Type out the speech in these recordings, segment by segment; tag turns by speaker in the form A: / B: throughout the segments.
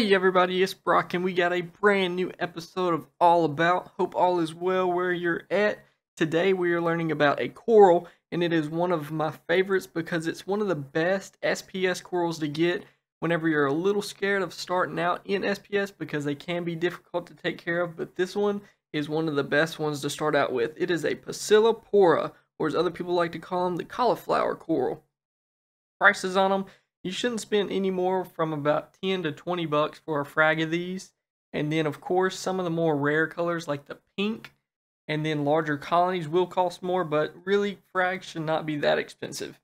A: Hey everybody, it's Brock and we got a brand new episode of All About. Hope all is well where you're at. Today we are learning about a coral and it is one of my favorites because it's one of the best SPS corals to get whenever you're a little scared of starting out in SPS because they can be difficult to take care of, but this one is one of the best ones to start out with. It is a pora, or as other people like to call them, the cauliflower coral. Prices on them you shouldn't spend any more from about 10 to 20 bucks for a frag of these. And then of course, some of the more rare colors like the pink and then larger colonies will cost more, but really frags should not be that expensive.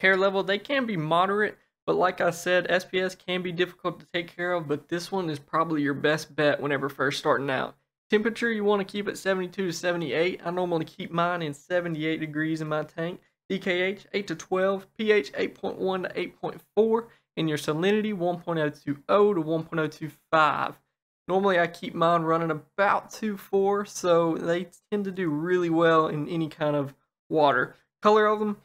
A: Care level, they can be moderate, but like I said, SPS can be difficult to take care of, but this one is probably your best bet whenever first starting out. Temperature, you want to keep at 72 to 78. I normally keep mine in 78 degrees in my tank pKH 8 to 12, pH 8.1 to 8.4, and your salinity 1.020 to 1.025. Normally I keep mine running about 2.4, so they tend to do really well in any kind of water. Color of them,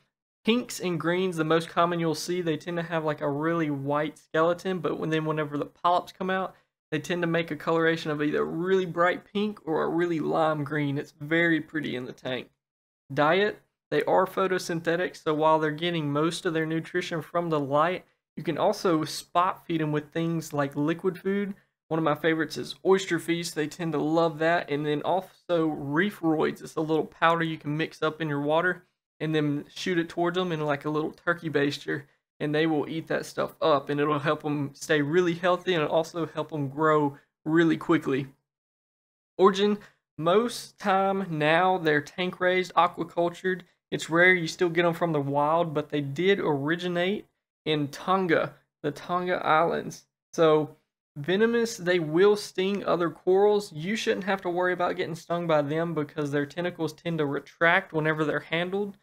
A: pinks and greens, the most common you'll see, they tend to have like a really white skeleton, but when, then whenever the polyps come out, they tend to make a coloration of either really bright pink or a really lime green. It's very pretty in the tank. Diet, they are photosynthetic, so while they're getting most of their nutrition from the light, you can also spot feed them with things like liquid food. One of my favorites is oyster feast. They tend to love that. And then also reefroids. It's a little powder you can mix up in your water and then shoot it towards them in like a little turkey baster. And they will eat that stuff up and it'll help them stay really healthy and also help them grow really quickly. Origin, most time now they're tank raised, aquacultured, it's rare you still get them from the wild, but they did originate in Tonga, the Tonga Islands. So venomous, they will sting other corals. You shouldn't have to worry about getting stung by them because their tentacles tend to retract whenever they're handled.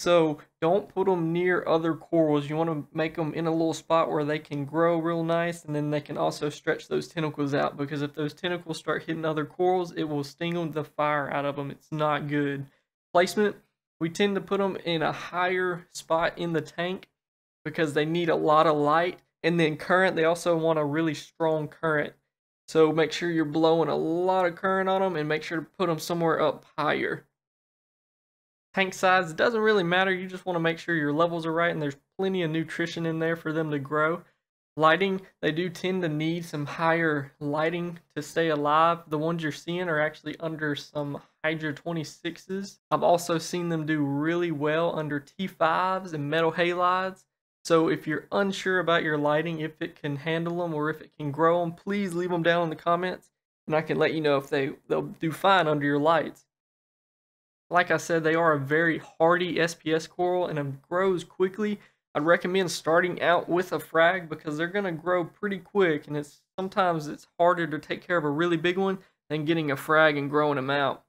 A: So don't put them near other corals. You want to make them in a little spot where they can grow real nice and then they can also stretch those tentacles out because if those tentacles start hitting other corals, it will sting them the fire out of them. It's not good. Placement, we tend to put them in a higher spot in the tank because they need a lot of light. And then current, they also want a really strong current. So make sure you're blowing a lot of current on them and make sure to put them somewhere up higher. Tank size, doesn't really matter. You just want to make sure your levels are right and there's plenty of nutrition in there for them to grow lighting they do tend to need some higher lighting to stay alive the ones you're seeing are actually under some hydra 26s i've also seen them do really well under t5s and metal halides so if you're unsure about your lighting if it can handle them or if it can grow them please leave them down in the comments and i can let you know if they they'll do fine under your lights like i said they are a very hardy sps coral and it grows quickly I'd recommend starting out with a frag because they're going to grow pretty quick and it's sometimes it's harder to take care of a really big one than getting a frag and growing them out.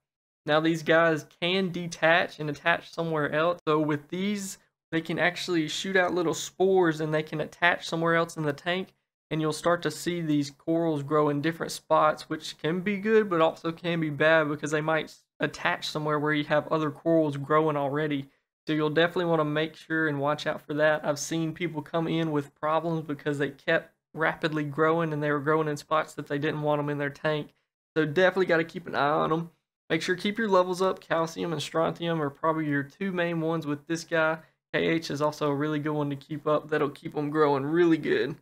A: Now these guys can detach and attach somewhere else. So with these, they can actually shoot out little spores and they can attach somewhere else in the tank and you'll start to see these corals grow in different spots which can be good but also can be bad because they might attach somewhere where you have other corals growing already so you'll definitely want to make sure and watch out for that. I've seen people come in with problems because they kept rapidly growing and they were growing in spots that they didn't want them in their tank. So definitely got to keep an eye on them. Make sure keep your levels up. Calcium and strontium are probably your two main ones with this guy. KH is also a really good one to keep up. That'll keep them growing really good.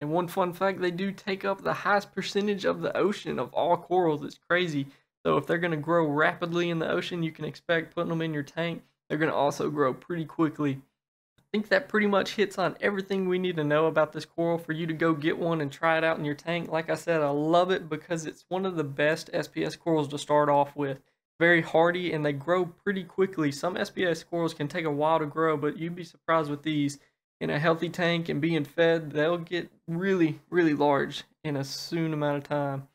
A: And one fun fact, they do take up the highest percentage of the ocean of all corals. It's crazy. So if they're going to grow rapidly in the ocean, you can expect putting them in your tank they're going to also grow pretty quickly. I think that pretty much hits on everything we need to know about this coral for you to go get one and try it out in your tank. Like I said, I love it because it's one of the best SPS corals to start off with. Very hardy and they grow pretty quickly. Some SPS corals can take a while to grow, but you'd be surprised with these. In a healthy tank and being fed, they'll get really, really large in a soon amount of time.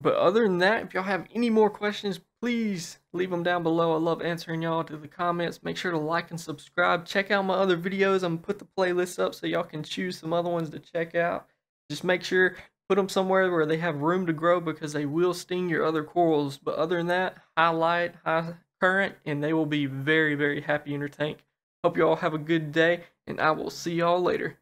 A: But other than that, if y'all have any more questions, please leave them down below. I love answering y'all to the comments. Make sure to like and subscribe. Check out my other videos. I'm put the playlist up so y'all can choose some other ones to check out. Just make sure put them somewhere where they have room to grow because they will sting your other corals. But other than that, high light, high current, and they will be very, very happy in your tank. Hope y'all have a good day, and I will see y'all later.